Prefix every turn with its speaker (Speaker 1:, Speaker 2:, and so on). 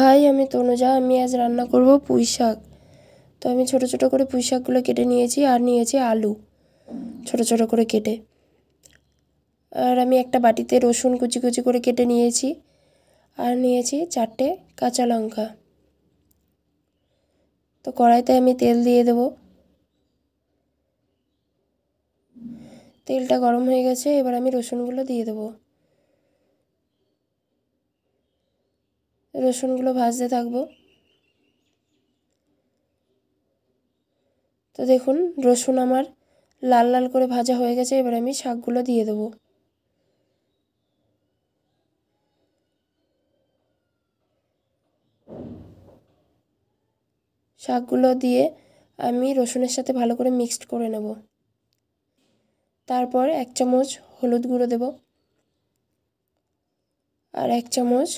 Speaker 1: high আমি তনুজা আমি আজ রান্না করব পুঁই শাক তো আমি ছোট ছোট করে পুঁই শাকগুলো কেটে নিয়েছি আর নিয়েছি আলু ছোট ছোট করে কেটে আর আমি একটা বাটিতে রসুন কুচি কুচি করে কেটে নিয়েছি আর নিয়েছি চারটে কাঁচা লঙ্কা তো কড়াইতে আমি তেল দিয়ে দেব তেলটা গরম হয়ে গেছে এবার আমি রসুনগুলো দিয়ে দেবো রসুনগুলো ভাজতে থাকবো তো দেখুন রসুন আমার লাল লাল করে ভাজা হয়ে গেছে এবার আমি শাকগুলো দিয়ে দেবো শাকগুলো দিয়ে আমি রসুনের সাথে ভালো করে মিক্সড করে নেব তারপর এক চামচ হলুদ গুঁড়ো দেব আর এক চামচ